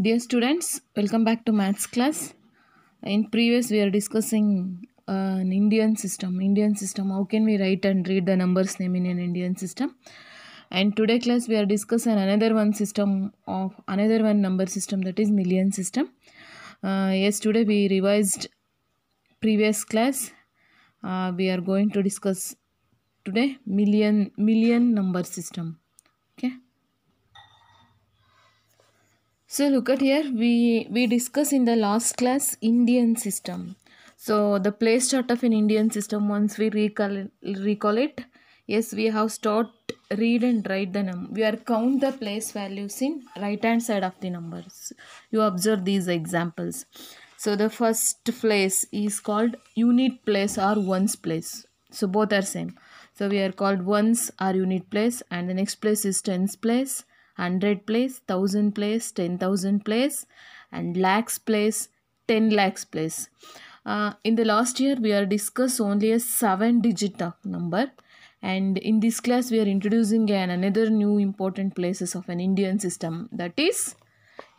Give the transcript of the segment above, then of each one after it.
Dear students, welcome back to maths class. In previous we are discussing uh, an Indian system. Indian system, how can we write and read the numbers name in an Indian system? And today class we are discussing another one system of another one number system that is million system. Uh, yesterday we revised previous class. Uh, we are going to discuss today million million number system. Okay. So look at here, we, we discuss in the last class Indian system. So the place chart of an Indian system, once we recall, recall it, yes, we have started read and write the number. We are count the place values in right hand side of the numbers. You observe these examples. So the first place is called unit place or ones place. So both are same. So we are called ones or unit place and the next place is tens place 100 place, 1000 place, 10,000 place and lakhs place, 10 lakhs place. Uh, in the last year, we are discuss only a 7 digit uh, number and in this class, we are introducing an another new important places of an Indian system that is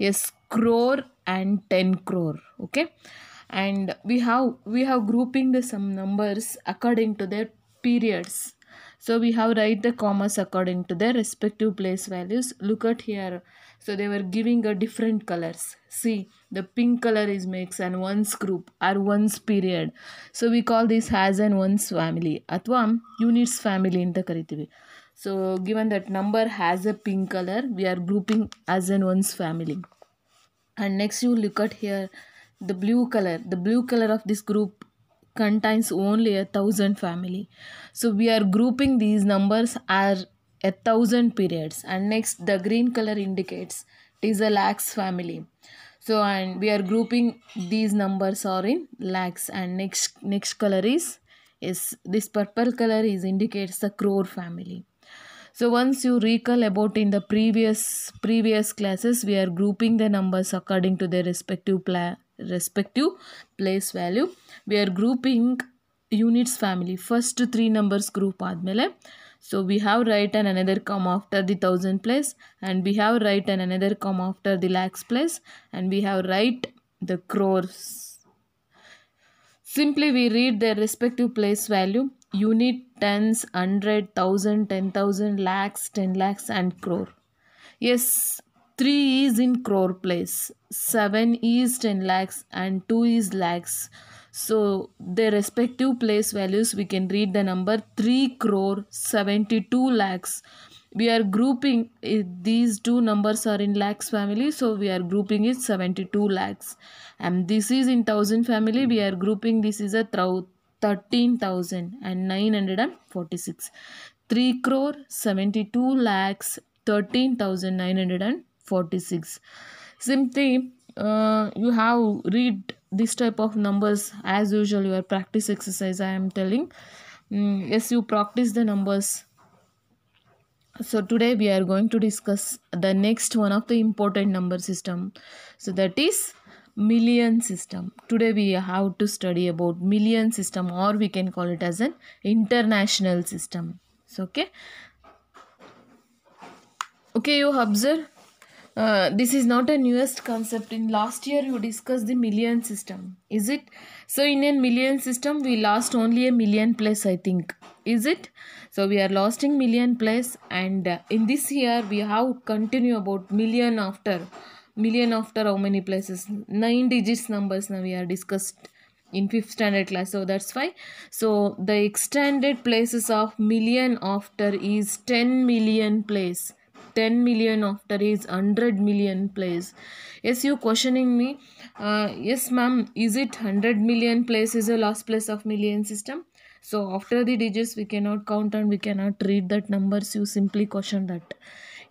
yes crore and 10 crore okay and we have we have grouping the some numbers according to their periods so we have write the commas according to their respective place values. Look at here. So they were giving a different colors. See, the pink color is makes and ones group or ones period. So we call this has and ones family. Atwa units family in the ಕರಿತೀವಿ so given that number has a pink color, we are grouping as in one's family. And next you look at here the blue color. The blue color of this group contains only a thousand family so we are grouping these numbers as a thousand periods and next the green color indicates it is a lakhs family so and we are grouping these numbers are in lakhs and next next color is is this purple color is indicates the crore family so once you recall about in the previous previous classes we are grouping the numbers according to their respective pla respective place value we are grouping units family first three numbers group so we have write and another comma after the thousand place and we have write and another comma after the lakhs place and we have write the crores simply we read their respective place value unit tens hundred thousand ten thousand lakhs ten lakhs and crore yes 3 is in crore place 7 is 10 lakhs and 2 is lakhs so their respective place values we can read the number 3 crore 72 lakhs we are grouping eh, these two numbers are in lakhs family so we are grouping it 72 lakhs and this is in thousand family we are grouping this is a 13000 and 946 3 crore 72 lakhs 13946 46 simply uh, you have read this type of numbers as usual your practice exercise i am telling mm, yes you practice the numbers so today we are going to discuss the next one of the important number system so that is million system today we have to study about million system or we can call it as an international system so okay okay you observe uh, this is not a newest concept in last year you discussed the million system is it so in a million system we lost only a million place i think is it so we are losing million place and uh, in this year we have continue about million after million after how many places nine digits numbers now we are discussed in fifth standard class so that's why so the extended places of million after is 10 million place 10 million after his 100 million plays yes you questioning me uh, yes ma'am is it 100 million plays is a last place of million system so after the digits we cannot count and we cannot read that numbers you simply question that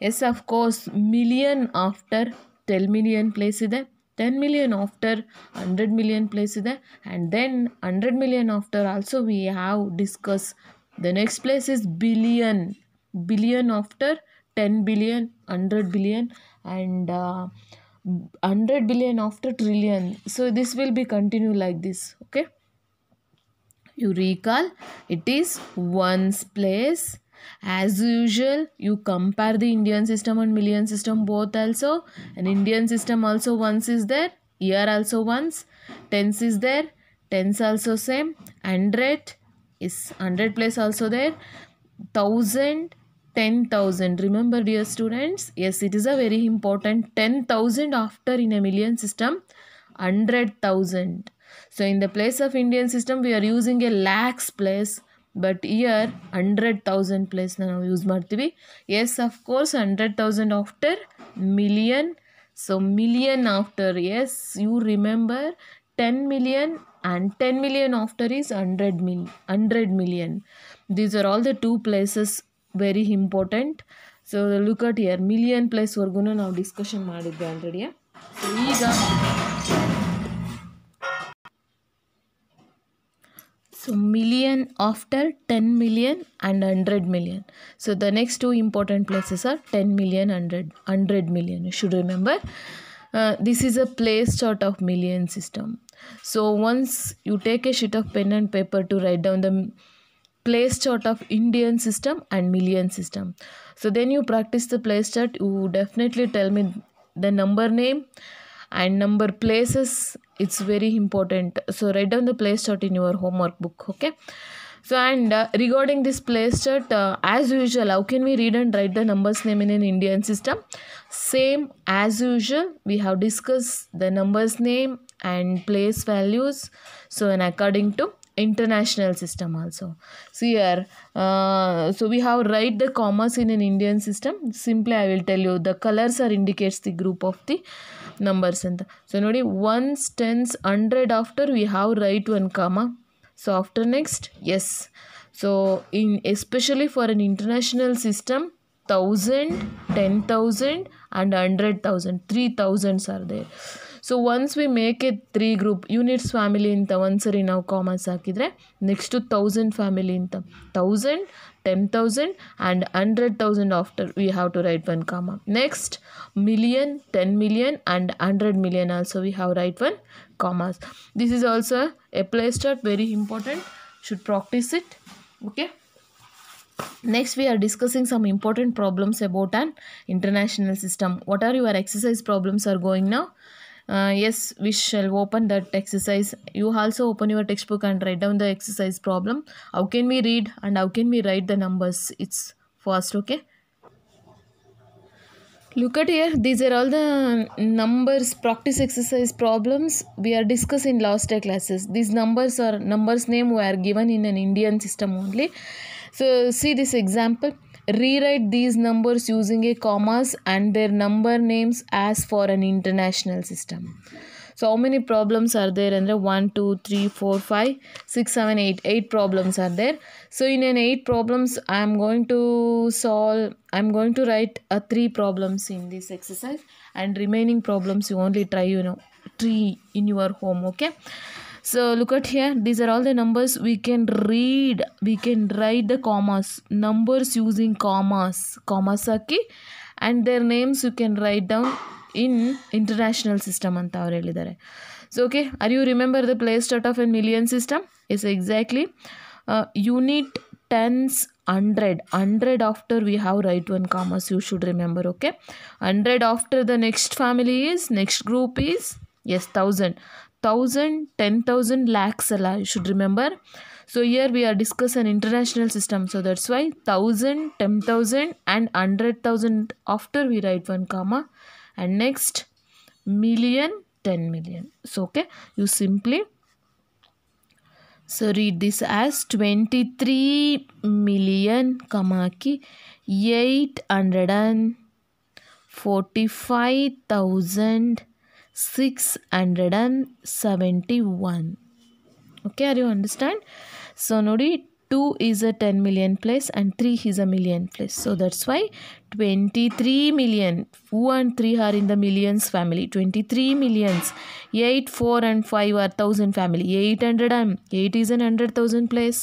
yes of course million after 10 million plays is ten 10 million after 100 million place is ಇದೆ and then 100 million after also we have discussed the next place is billion billion after 10 billion 100 billion and uh, 100 billion after trillion so this will be continue like this okay you recall it is ones place as usual you compare the indian system and million system both also and indian system also once is there year also once tens is there tens also same hundred is hundred place also there thousand 10,000. Remember dear students, yes it is a very important 10,000 after in a million system 100,000. So in the place of Indian system we are using a lakhs place but here 100,000 place Now use use yes Yes of course 100,000 after million. So million after yes you remember 10 million and 10 million after is 100 million. After is hundred mil hundred million these very important so look at here million ಪ್ಲೇಸ್ವರೆಗೂ ನಾವು discussion ಮಾಡಿದ್ವಿ already so ಈಗ so million after ten million and hundred million so the next two important places are ten million hundred hundred million should remember this is a place chart of million system so once you take a sheet of pen and paper to write down the place chart of Indian system and million system. So then you practice the place chart. You definitely tell me the number name and number places. It's very important. So write down the place chart in your homework book. Okay. So and uh, regarding this place chart, uh, as usual, how can we read and write the numbers name in an Indian system? Same as usual, we have discussed the numbers name and place values. So and according to international system also so here uh, so we have write the commas in an indian system simply i will tell you the colors are indicates the group of the numbers and so nodi ones tens hundred after we have write one comma so after next yes so in especially for an international system thousand ten thousand and hundred thousand three thousands are there so once we make it three group units family ಅಂತ ಒಂದ್ಸರಿ ನಾವು commas ಹಾಕಿದರೆ next thousand family ಅಂತ thousand ten thousand and hundred thousand after we have to write one comma next million ten million and hundred million also we have write one commas this is also a place start very important should practice it okay Next, we are discussing some important problems about an international system. What are your exercise problems are going now? uh, yes we shall open that exercise you also open your textbook and write down the exercise problem how can we read and how can we write the numbers it's first okay look at here these are all the numbers practice exercise problems we are discussing last day classes these numbers are numbers name were given in an indian system only so see this example rewrite these numbers using a commas and their number names as for an international system so how many problems are there and 1 2 3 4 5 6 7 8 8 problems are there so in an 8 problems i am going to solve i'm going to write a 3 problems in this exercise and remaining problems you only try you know 3 in your home okay so look at here. These are all the numbers we can read. We can write the commas. Numbers using commas. Commas are And their names you can write down in international system. So okay. Are you remember the place start of a million system? is exactly. Uh, unit, tens, hundred. Hundred after we have right one commas. You should remember, okay. Hundred after the next family is, next group is. Yes, thousand thousand, ten thousand lakhs ala, you should remember. So here we are discussing international system. So that's why thousand, ten thousand and hundred thousand after we write one comma and next million, ten million. So okay, you simply so read this as 23 million comma ki 845,000 671 okay are you understand so nodi 2 is a 10 million place and 3 is a million place so that's why 23 million 2 and 3 are in the millions family 23 millions 8 4 and 5 are 1000 family 800 and 8 is an 100000 place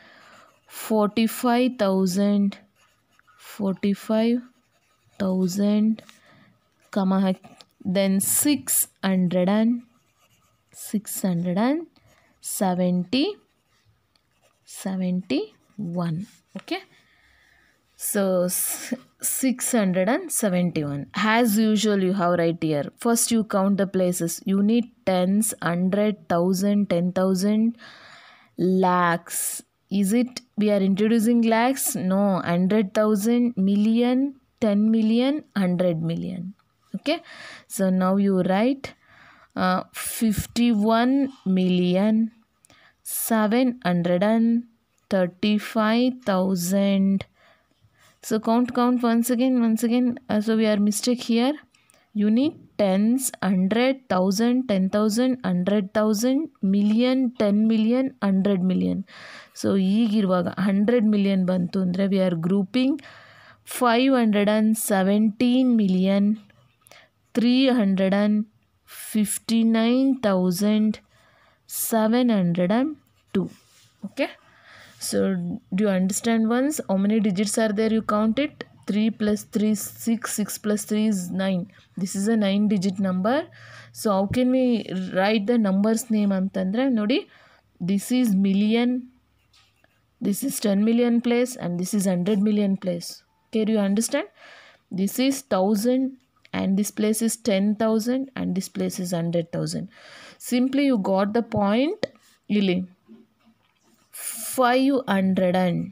45 thousand 45 thousand comma then 600 and 670 71 okay so 671 as usual you have right here first you count the places you need tens hundred thousand ten thousand lakhs is it we are introducing lakhs no 100000 million 10 million 100 million okay so now you write uh, 51 million 735,000 so count count once again once again uh, so we are mistake here you need tens, hundred, thousand, ten thousand, hundred thousand, million, ten million, hundred million. So, this is hundred million. We are grouping 517 million, 359,702. Okay. So, do you understand once? How many digits are there? You count it. 3 plus 3 6 6 plus 3 is 9 this is a 9 digit number so how can we write the numbers name ಅಂತಂದರೆ Nodi. this is million this is 10 million place and this is 100 million place can you understand this is 1000 and this place is 10000 and this place is 100000 simply you got the point ಇಲ್ಲಿ 500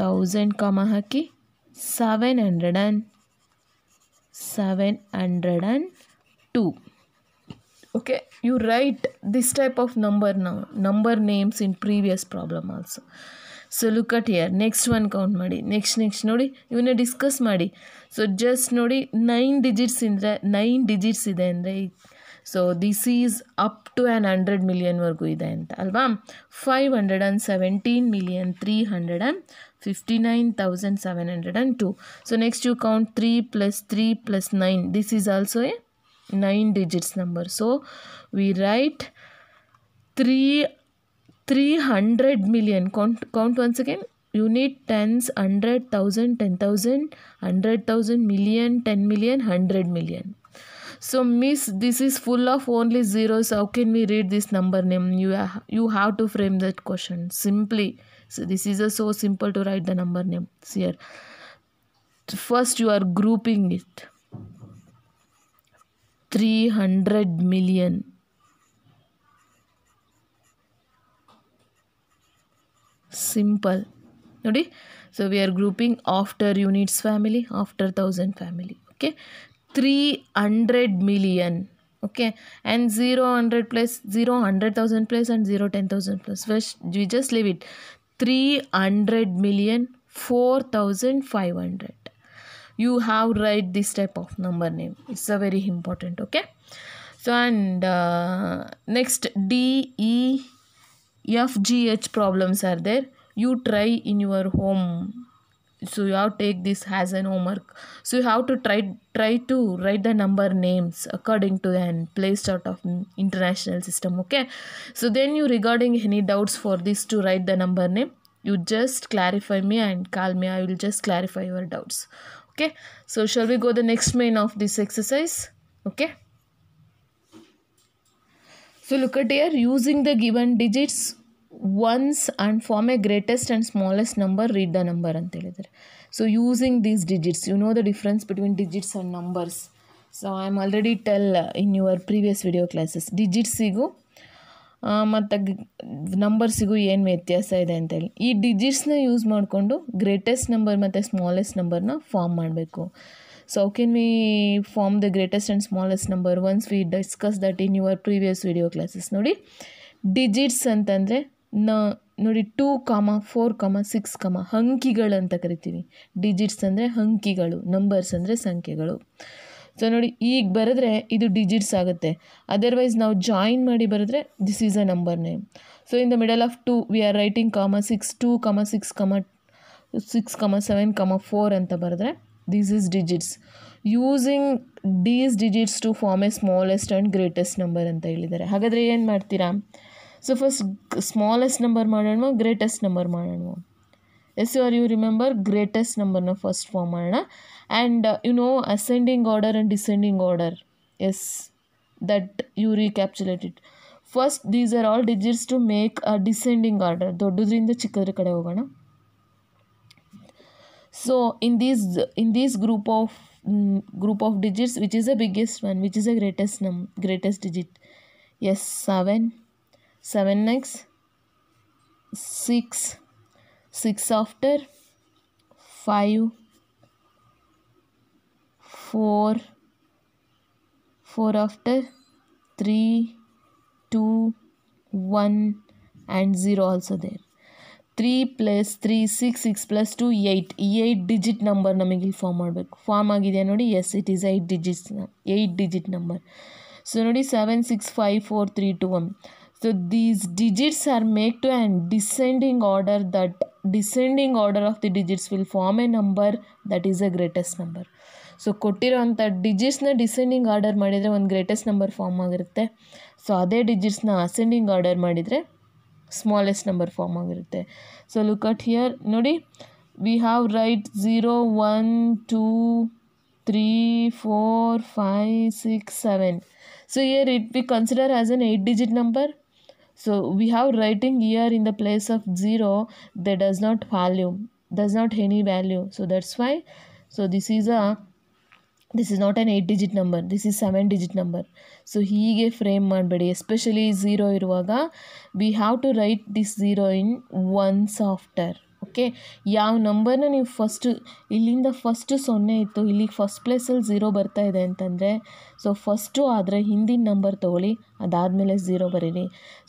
thousand comma ಹಾಕಿ seven hundred and seven hundred and two okay you write this type of number ನಾವು number names in previous problem also so look at here next one count ಮಾಡಿ next next ನೋಡಿ ಇವನ್ನ discuss ಮಾಡಿ so just ನೋಡಿ nine digits ಇದ್ದರೆ nine digits ಇದೆ ಅಂದರೆ ಈ so this is up to an hundred ಮಿಲಿಯನ್ವರೆಗೂ ಇದೆ ಅಂತ ಅಲ್ವಾ five hundred and seventeen million three hundred and fifty nine thousand seven hundred and two so next you count three plus three plus nine this is also a nine digits number so we write three three hundred million count count once again unit tens hundred thousand ten thousand hundred thousand million ten million hundred million so miss this is full of only zeros how can we read this number name you are you have to frame that question simply so this is a so simple to write the number name here first you are grouping it 300 million simple Okay. So we are grouping after units family after thousand family. Okay three hundred million okay and 0 100 plus 0 100000 plus and 0 10000 plus first we just leave it 300 million 4500 you have write this type of number name it's a very important okay so and uh, next d e f g h problems are there you try in your home so you have to take this as an homework so you have to try try to write the number names according to an place out of international system okay so then you regarding any doubts for this to write the number name you just clarify me and call me i will just clarify your doubts okay so shall we go the next main of this exercise okay so look at here using the given digits once and form a greatest and smallest number read the number ಅಂತ ಹೇಳಿದ್ದಾರೆ so using these digits you know the difference between digits and numbers so I am already tell in your previous video classes ಡಿಜಿಟ್ಸಿಗೂ ಮತ್ತು ನಂಬರ್ಸಿಗೂ ಏನು ವ್ಯತ್ಯಾಸ ಇದೆ ಅಂತೇಳಿ ಈ ಡಿಜಿಟ್ಸ್ನ ಯೂಸ್ ಮಾಡಿಕೊಂಡು ಗ್ರೇಟೆಸ್ಟ್ ನಂಬರ್ ಮತ್ತು ಸ್ಮಾಲೆಸ್ಟ್ ನಂಬರ್ನ ಫಾರ್ಮ್ ಮಾಡಬೇಕು so how can we form the greatest and smallest number once we discuss that in your previous video classes ನೋಡಿ ಡಿಜಿಟ್ಸ್ ಅಂತಂದರೆ ನ ನೋಡಿ two comma four comma six ಕಾಮ ಅಂಕಿಗಳು ಅಂತ ಕರಿತೀವಿ ಡಿಜಿಟ್ಸ್ ಅಂದರೆ ಅಂಕಿಗಳು ನಂಬರ್ಸ್ ಅಂದರೆ ಸಂಖ್ಯೆಗಳು ಸೊ ನೋಡಿ ಈಗ ಬರೆದ್ರೆ ಇದು ಡಿಜಿಟ್ಸ್ ಆಗುತ್ತೆ ಅದರ್ವೈಸ್ ನಾವು ಜಾಯಿನ್ ಮಾಡಿ ಬರೆದ್ರೆ this is a number name so in the middle of two we are writing comma six two comma six comma six comma seven comma four ಅಂತ ಬರೆದ್ರೆ this is digits using these digits to form a smallest and greatest number ಅಂತ ಹೇಳಿದ್ದಾರೆ ಹಾಗಾದರೆ ಏನು ಮಾಡ್ತೀರಾ So first smallest number maananwa, greatest number maananwa. Yes, or you remember greatest number na first form maana. And uh, you know ascending order and descending order. Yes, that you recapitulate First, these are all digits to make a descending order. So in these in this group of mm, group of digits, which is the biggest one, which is the greatest num greatest digit? Yes, seven. Seven next six six after five four four after three two one and zero also they three plus three six six plus two eight eight digit number ನಮಗೆ ಇಲ್ಲಿ form ಮಾಡಬೇಕು form ಆಗಿದೆಯಾ ನೋಡಿ yes it is eight digits eight digit number so ನೋಡಿ seven six five four three two one So these digits are made to an descending order that descending order of the digits will form a number that is a greatest number. So ಕೊಟ್ಟಿರೋವಂಥ ಡಿಜಿಟ್ಸ್ನ descending order ಮಾಡಿದರೆ ಒಂದು greatest number form ಆಗಿರುತ್ತೆ so ಅದೇ ಡಿಜಿಟ್ಸ್ನ ascending order ಮಾಡಿದರೆ smallest number form ಆಗಿರುತ್ತೆ so look at here ನೋಡಿ we have write zero one two three four five six seven so here it we consider as an eight digit number So we have writing here in the place of 0 that does not value, does not any value. So that's why, so this is a this is not an 8 digit number this is 7 digit number so frame frame ಮಾಡಬೇಡಿ Especially zero iruaga, we have to write this zero in once after. Okay ಯಾವ ನಂಬರ್ನ ನೀವು first ಇಲ್ಲಿಂದ first ಸೊನ್ನೆ ಇತ್ತು ಇಲ್ಲಿಗೆ first ಪ್ಲೇಸಲ್ಲಿ zero ಬರ್ತಾ ಇದೆ ಅಂತಂದರೆ ಸೊ ಫಸ್ಟು ಆದರೆ ಹಿಂದಿನ ನಂಬರ್ ತೊಗೊಳ್ಳಿ ಅದಾದಮೇಲೆ ಝೀರೋ ಬರೀರಿ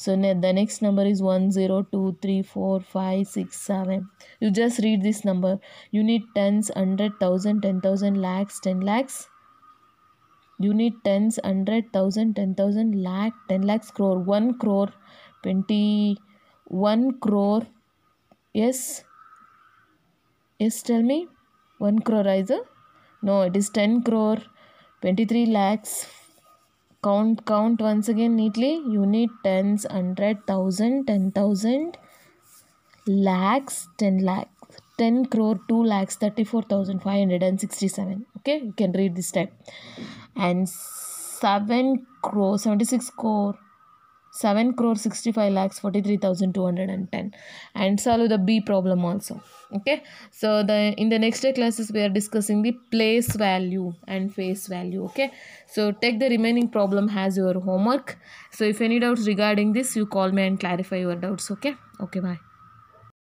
ಸೊನ್ನೆ the next number is one zero two three four five six seven you just read this number unit tens hundred thousand ten thousand lakhs ten lakhs unit tens hundred thousand ten thousand lakh ten lakhs crore one crore twenty one crore Yes? Yes, tell me. 1 crore is No, it is 10 crore. 23 lakhs. Count, count once again neatly. You need tens, hundred, thousand, ten thousand, lakhs, ten lakh. 10 crore 2 lakhs 34,567 okay you can read this type and 7 crore 76 crore 7 crore 65 lakhs 43210 and solve the b problem also okay so the in the next classes we are discussing the place value and face value okay so take the remaining problem as your homework so if any doubts regarding this you call me and clarify your doubts okay okay bye